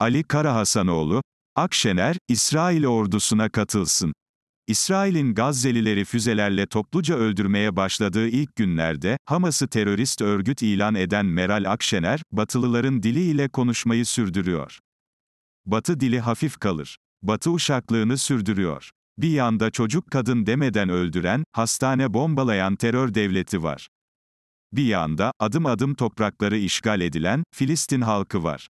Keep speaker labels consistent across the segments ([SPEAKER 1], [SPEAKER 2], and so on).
[SPEAKER 1] Ali Karahasanoğlu, Akşener, İsrail ordusuna katılsın. İsrail'in Gazze'lileri füzelerle topluca öldürmeye başladığı ilk günlerde, Hamas'ı terörist örgüt ilan eden Meral Akşener, Batılıların diliyle konuşmayı sürdürüyor. Batı dili hafif kalır. Batı uşaklığını sürdürüyor. Bir yanda çocuk kadın demeden öldüren, hastane bombalayan terör devleti var. Bir yanda, adım adım toprakları işgal edilen, Filistin halkı var.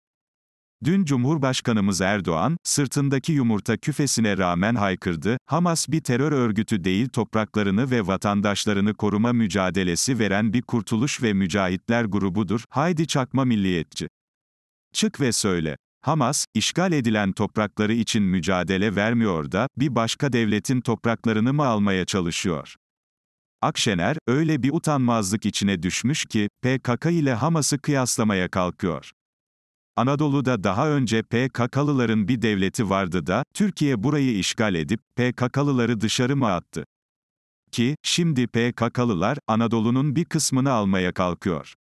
[SPEAKER 1] Dün Cumhurbaşkanımız Erdoğan, sırtındaki yumurta küfesine rağmen haykırdı, Hamas bir terör örgütü değil topraklarını ve vatandaşlarını koruma mücadelesi veren bir kurtuluş ve mücahitler grubudur, haydi çakma milliyetçi. Çık ve söyle. Hamas, işgal edilen toprakları için mücadele vermiyor da, bir başka devletin topraklarını mı almaya çalışıyor? Akşener, öyle bir utanmazlık içine düşmüş ki, PKK ile Hamas'ı kıyaslamaya kalkıyor. Anadolu'da daha önce PKK'lıların bir devleti vardı da, Türkiye burayı işgal edip, PKK'lıları dışarı mı attı? Ki, şimdi PKK'lılar, Anadolu'nun bir kısmını almaya kalkıyor.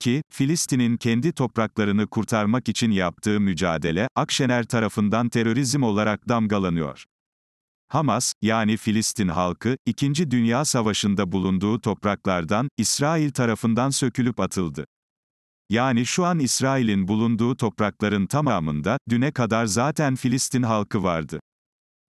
[SPEAKER 1] Ki, Filistin'in kendi topraklarını kurtarmak için yaptığı mücadele, Akşener tarafından terörizm olarak damgalanıyor. Hamas, yani Filistin halkı, İkinci Dünya Savaşı'nda bulunduğu topraklardan, İsrail tarafından sökülüp atıldı. Yani şu an İsrail'in bulunduğu toprakların tamamında, düne kadar zaten Filistin halkı vardı.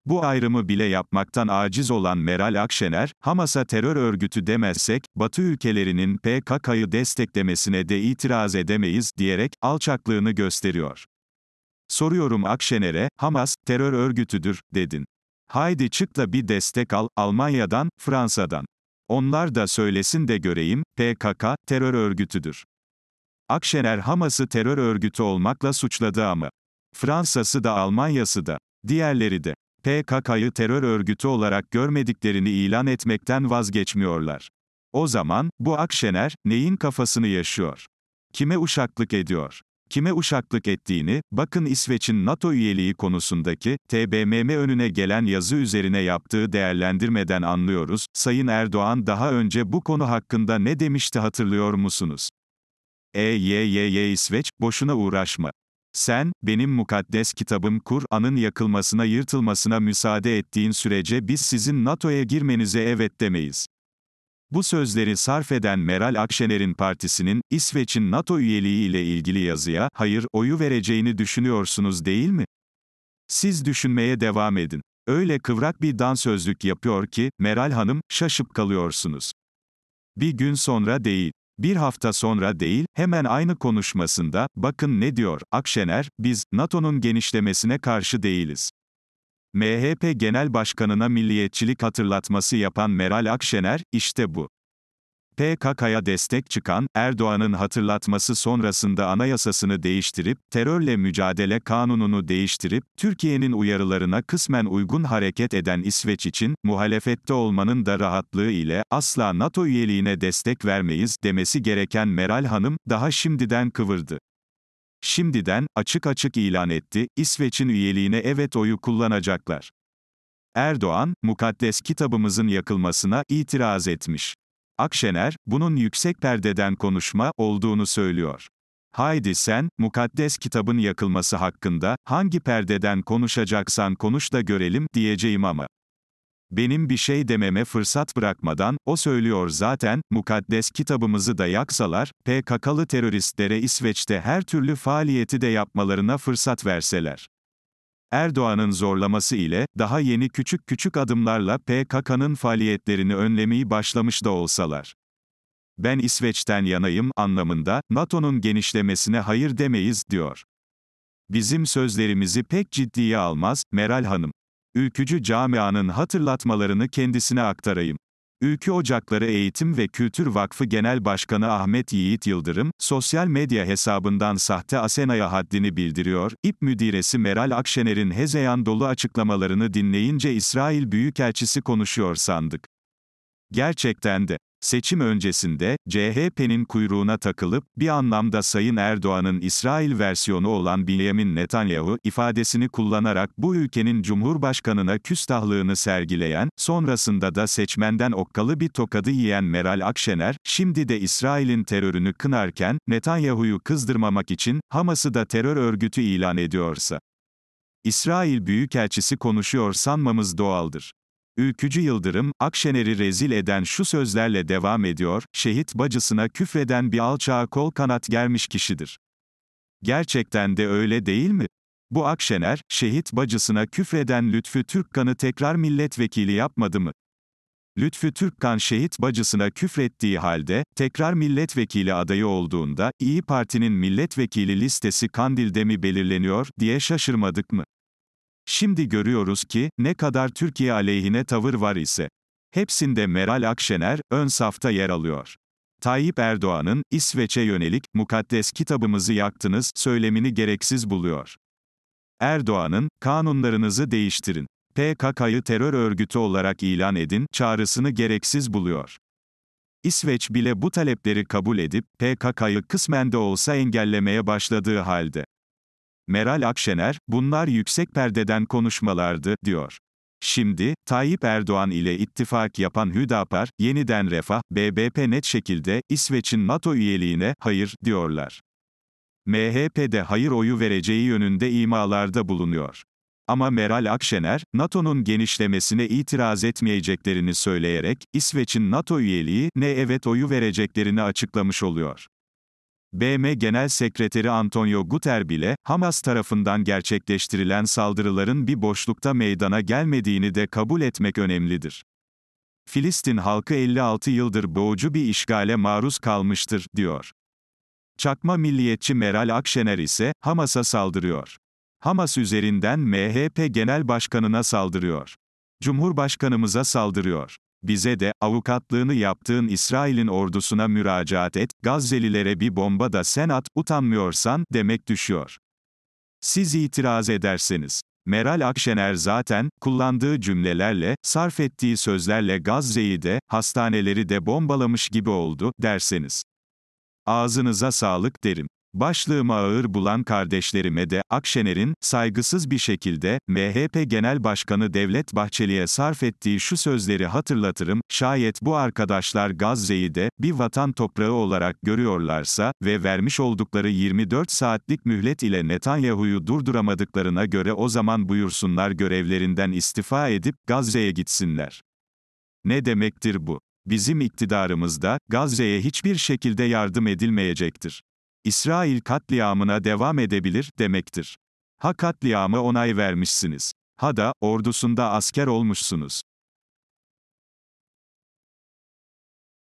[SPEAKER 1] Bu ayrımı bile yapmaktan aciz olan Meral Akşener, Hamas'a terör örgütü demezsek, Batı ülkelerinin PKK'yı desteklemesine de itiraz edemeyiz, diyerek, alçaklığını gösteriyor. Soruyorum Akşener'e, Hamas, terör örgütüdür, dedin. Haydi çık da bir destek al, Almanya'dan, Fransa'dan. Onlar da söylesin de göreyim, PKK, terör örgütüdür. Akşener Hamas'ı terör örgütü olmakla suçladı ama. Fransa'sı da Almanya'sı da. Diğerleri de. PKK'yı terör örgütü olarak görmediklerini ilan etmekten vazgeçmiyorlar. O zaman, bu Akşener, neyin kafasını yaşıyor? Kime uşaklık ediyor? Kime uşaklık ettiğini, bakın İsveç'in NATO üyeliği konusundaki, TBMM önüne gelen yazı üzerine yaptığı değerlendirmeden anlıyoruz, Sayın Erdoğan daha önce bu konu hakkında ne demişti hatırlıyor musunuz? E y y y İsveç, boşuna uğraşma. Sen, benim mukaddes kitabım Kur'an'ın yakılmasına yırtılmasına müsaade ettiğin sürece biz sizin NATO'ya girmenize evet demeyiz. Bu sözleri sarf eden Meral Akşener'in partisinin, İsveç'in NATO üyeliği ile ilgili yazıya, hayır, oyu vereceğini düşünüyorsunuz değil mi? Siz düşünmeye devam edin. Öyle kıvrak bir dansözlük yapıyor ki, Meral Hanım, şaşıp kalıyorsunuz. Bir gün sonra değil. Bir hafta sonra değil, hemen aynı konuşmasında, bakın ne diyor, Akşener, biz, NATO'nun genişlemesine karşı değiliz. MHP Genel Başkanı'na milliyetçilik hatırlatması yapan Meral Akşener, işte bu. PKK'ya destek çıkan, Erdoğan'ın hatırlatması sonrasında anayasasını değiştirip, terörle mücadele kanununu değiştirip, Türkiye'nin uyarılarına kısmen uygun hareket eden İsveç için, muhalefette olmanın da rahatlığı ile, asla NATO üyeliğine destek vermeyiz demesi gereken Meral Hanım, daha şimdiden kıvırdı. Şimdiden, açık açık ilan etti, İsveç'in üyeliğine evet oyu kullanacaklar. Erdoğan, mukaddes kitabımızın yakılmasına itiraz etmiş. Akşener, bunun yüksek perdeden konuşma olduğunu söylüyor. Haydi sen, mukaddes kitabın yakılması hakkında, hangi perdeden konuşacaksan konuş da görelim, diyeceğim ama. Benim bir şey dememe fırsat bırakmadan, o söylüyor zaten, mukaddes kitabımızı da yaksalar, PKK'lı teröristlere İsveç'te her türlü faaliyeti de yapmalarına fırsat verseler. Erdoğan'ın zorlaması ile, daha yeni küçük küçük adımlarla PKK'nın faaliyetlerini önlemeyi başlamış da olsalar. Ben İsveç'ten yanayım anlamında, NATO'nun genişlemesine hayır demeyiz, diyor. Bizim sözlerimizi pek ciddiye almaz, Meral Hanım. Ülkücü camianın hatırlatmalarını kendisine aktarayım. Ülkü Ocakları Eğitim ve Kültür Vakfı Genel Başkanı Ahmet Yiğit Yıldırım, sosyal medya hesabından sahte Asena'ya haddini bildiriyor, İP müdiresi Meral Akşener'in hezeyan dolu açıklamalarını dinleyince İsrail Büyükelçisi konuşuyor sandık. Gerçekten de. Seçim öncesinde, CHP'nin kuyruğuna takılıp, bir anlamda Sayın Erdoğan'ın İsrail versiyonu olan Benjamin Netanyahu, ifadesini kullanarak bu ülkenin Cumhurbaşkanına küstahlığını sergileyen, sonrasında da seçmenden okkalı bir tokadı yiyen Meral Akşener, şimdi de İsrail'in terörünü kınarken, Netanyahu'yu kızdırmamak için, Hamas'ı da terör örgütü ilan ediyorsa. İsrail Büyükelçisi konuşuyor sanmamız doğaldır. Ülkücü Yıldırım, Akşener'i rezil eden şu sözlerle devam ediyor, şehit bacısına küfreden bir alçağa kol kanat germiş kişidir. Gerçekten de öyle değil mi? Bu Akşener, şehit bacısına küfreden Lütfü Türkkan'ı tekrar milletvekili yapmadı mı? Lütfü Türkkan şehit bacısına küfrettiği halde, tekrar milletvekili adayı olduğunda, İyi Parti'nin milletvekili listesi Kandil'de mi belirleniyor, diye şaşırmadık mı? Şimdi görüyoruz ki, ne kadar Türkiye aleyhine tavır var ise. Hepsinde Meral Akşener, ön safta yer alıyor. Tayyip Erdoğan'ın, İsveç'e yönelik, mukaddes kitabımızı yaktınız, söylemini gereksiz buluyor. Erdoğan'ın, kanunlarınızı değiştirin. PKK'yı terör örgütü olarak ilan edin, çağrısını gereksiz buluyor. İsveç bile bu talepleri kabul edip, PKK'yı kısmen de olsa engellemeye başladığı halde. Meral Akşener, bunlar yüksek perdeden konuşmalardı, diyor. Şimdi, Tayyip Erdoğan ile ittifak yapan Hüdapar, yeniden refah, BBP net şekilde, İsveç'in NATO üyeliğine, hayır, diyorlar. MHP'de hayır oyu vereceği yönünde imalarda bulunuyor. Ama Meral Akşener, NATO'nun genişlemesine itiraz etmeyeceklerini söyleyerek, İsveç'in NATO üyeliği, ne evet oyu vereceklerini açıklamış oluyor. BM Genel Sekreteri Antonio Guter bile, Hamas tarafından gerçekleştirilen saldırıların bir boşlukta meydana gelmediğini de kabul etmek önemlidir. Filistin halkı 56 yıldır boğucu bir işgale maruz kalmıştır, diyor. Çakma milliyetçi Meral Akşener ise, Hamas'a saldırıyor. Hamas üzerinden MHP Genel Başkanı'na saldırıyor. Cumhurbaşkanımıza saldırıyor. Bize de, avukatlığını yaptığın İsrail'in ordusuna müracaat et, Gazzelilere bir bomba da sen at, utanmıyorsan, demek düşüyor. Siz itiraz ederseniz. Meral Akşener zaten, kullandığı cümlelerle, sarf ettiği sözlerle Gazze'yi de, hastaneleri de bombalamış gibi oldu, derseniz. Ağzınıza sağlık derim. Başlığımı ağır bulan kardeşlerime de, Akşener'in, saygısız bir şekilde, MHP Genel Başkanı Devlet Bahçeli'ye sarf ettiği şu sözleri hatırlatırım, şayet bu arkadaşlar Gazze'yi de, bir vatan toprağı olarak görüyorlarsa ve vermiş oldukları 24 saatlik mühlet ile Netanyahu'yu durduramadıklarına göre o zaman buyursunlar görevlerinden istifa edip, Gazze'ye gitsinler. Ne demektir bu? Bizim iktidarımızda, Gazze'ye hiçbir şekilde yardım edilmeyecektir. İsrail katliamına devam edebilir, demektir. Ha katliama onay vermişsiniz. Ha da, ordusunda asker olmuşsunuz.